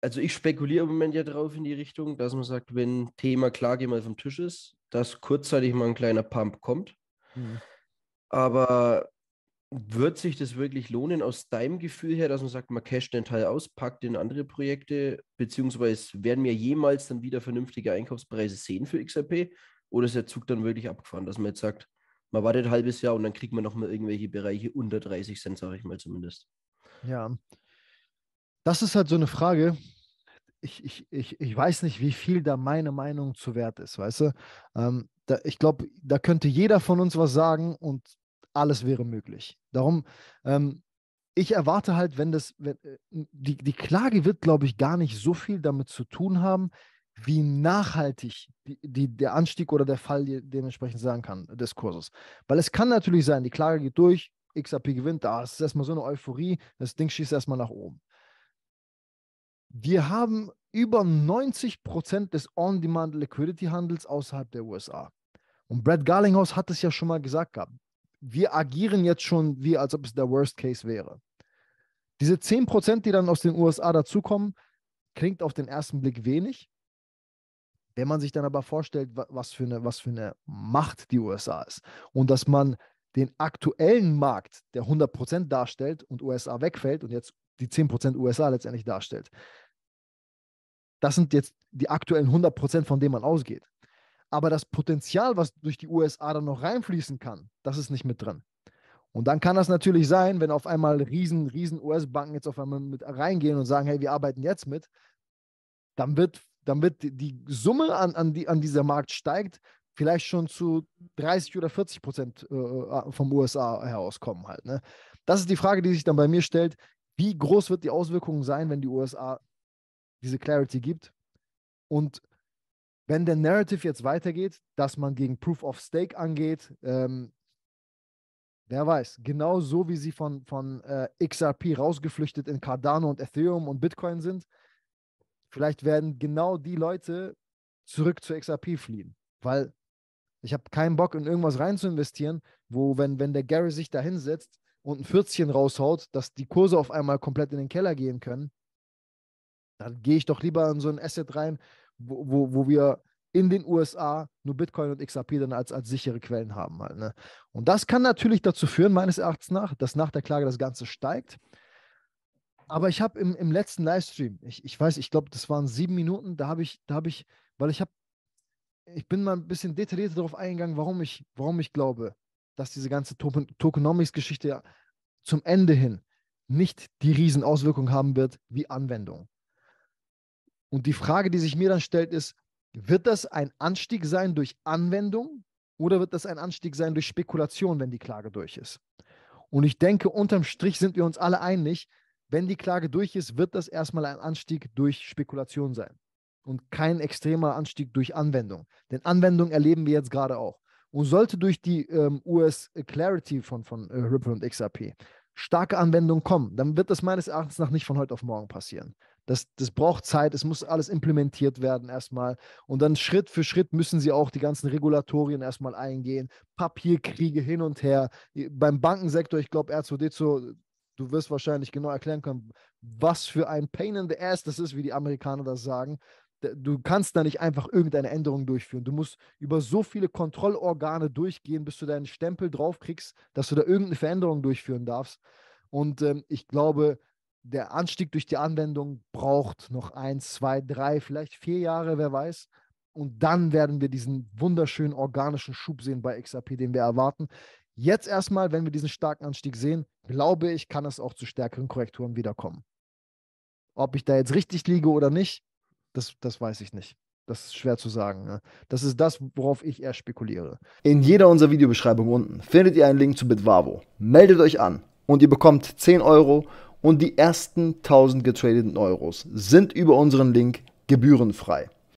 also ich spekuliere im Moment ja drauf in die Richtung, dass man sagt, wenn Thema Klage mal vom Tisch ist, dass kurzzeitig mal ein kleiner Pump kommt. Hm. Aber wird sich das wirklich lohnen aus deinem Gefühl her, dass man sagt, man casht den Teil aus, packt in andere Projekte, beziehungsweise werden wir jemals dann wieder vernünftige Einkaufspreise sehen für XRP? Oder ist der Zug dann wirklich abgefahren, dass man jetzt sagt, man wartet ein halbes Jahr und dann kriegt man nochmal irgendwelche Bereiche unter 30 Cent, sage ich mal zumindest. Ja, das ist halt so eine Frage. Ich, ich, ich, ich weiß nicht, wie viel da meine Meinung zu wert ist, weißt du? Ähm, da, ich glaube, da könnte jeder von uns was sagen und alles wäre möglich. Darum, ähm, ich erwarte halt, wenn das, wenn, äh, die, die Klage wird, glaube ich, gar nicht so viel damit zu tun haben, wie nachhaltig die, die, der Anstieg oder der Fall dementsprechend sein kann des Kurses. Weil es kann natürlich sein, die Klage geht durch, XRP gewinnt, da ah, ist erstmal so eine Euphorie, das Ding schießt erstmal nach oben. Wir haben über 90 Prozent des On-Demand-Liquidity-Handels außerhalb der USA. Und Brad Garlinghouse hat es ja schon mal gesagt gehabt. Wir agieren jetzt schon wie, als ob es der Worst Case wäre. Diese 10 Prozent, die dann aus den USA dazukommen, klingt auf den ersten Blick wenig. Wenn man sich dann aber vorstellt, was für, eine, was für eine Macht die USA ist und dass man den aktuellen Markt, der 100% Prozent darstellt und USA wegfällt und jetzt die 10% USA letztendlich darstellt. Das sind jetzt die aktuellen 100%, von denen man ausgeht. Aber das Potenzial, was durch die USA dann noch reinfließen kann, das ist nicht mit drin. Und dann kann das natürlich sein, wenn auf einmal riesen, riesen US-Banken jetzt auf einmal mit reingehen und sagen, hey, wir arbeiten jetzt mit, dann wird, dann wird die Summe, an, an die an dieser Markt steigt, vielleicht schon zu 30 oder 40 Prozent äh, äh vom USA herauskommen halt. Ne? Das ist die Frage, die sich dann bei mir stellt, wie groß wird die Auswirkung sein, wenn die USA diese Clarity gibt? Und wenn der Narrative jetzt weitergeht, dass man gegen Proof of Stake angeht, ähm, wer weiß, genau so wie sie von, von äh, XRP rausgeflüchtet in Cardano und Ethereum und Bitcoin sind, vielleicht werden genau die Leute zurück zu XRP fliehen, weil ich habe keinen Bock, in irgendwas rein zu investieren, wo, wenn, wenn der Gary sich da hinsetzt, und ein 40 raushaut, dass die Kurse auf einmal komplett in den Keller gehen können, dann gehe ich doch lieber in so ein Asset rein, wo, wo, wo wir in den USA nur Bitcoin und XRP dann als, als sichere Quellen haben. Halt, ne? Und das kann natürlich dazu führen, meines Erachtens nach, dass nach der Klage das Ganze steigt. Aber ich habe im, im letzten Livestream, ich, ich weiß, ich glaube, das waren sieben Minuten, da habe ich, da habe ich, weil ich habe, ich bin mal ein bisschen detaillierter darauf eingegangen, warum ich, warum ich glaube, dass diese ganze Tokenomics-Geschichte zum Ende hin nicht die Riesenauswirkung haben wird wie Anwendung. Und die Frage, die sich mir dann stellt, ist, wird das ein Anstieg sein durch Anwendung oder wird das ein Anstieg sein durch Spekulation, wenn die Klage durch ist? Und ich denke, unterm Strich sind wir uns alle einig, wenn die Klage durch ist, wird das erstmal ein Anstieg durch Spekulation sein und kein extremer Anstieg durch Anwendung. Denn Anwendung erleben wir jetzt gerade auch und sollte durch die ähm, US Clarity von, von äh, Ripple und XRP starke Anwendung kommen, dann wird das meines Erachtens nach nicht von heute auf morgen passieren. Das, das braucht Zeit, es muss alles implementiert werden erstmal. Und dann Schritt für Schritt müssen sie auch die ganzen Regulatorien erstmal eingehen. Papierkriege hin und her. Beim Bankensektor, ich glaube, R2D2, du wirst wahrscheinlich genau erklären können, was für ein Pain in the Ass das ist, wie die Amerikaner das sagen du kannst da nicht einfach irgendeine Änderung durchführen. Du musst über so viele Kontrollorgane durchgehen, bis du deinen Stempel draufkriegst, dass du da irgendeine Veränderung durchführen darfst. Und ähm, ich glaube, der Anstieg durch die Anwendung braucht noch eins, zwei, drei, vielleicht vier Jahre, wer weiß. Und dann werden wir diesen wunderschönen organischen Schub sehen bei XAP, den wir erwarten. Jetzt erstmal, wenn wir diesen starken Anstieg sehen, glaube ich, kann es auch zu stärkeren Korrekturen wiederkommen. Ob ich da jetzt richtig liege oder nicht, das, das weiß ich nicht. Das ist schwer zu sagen. Ne? Das ist das, worauf ich eher spekuliere. In jeder unserer Videobeschreibungen unten findet ihr einen Link zu Bitwavo. Meldet euch an und ihr bekommt 10 Euro und die ersten 1000 getradeten Euros sind über unseren Link gebührenfrei.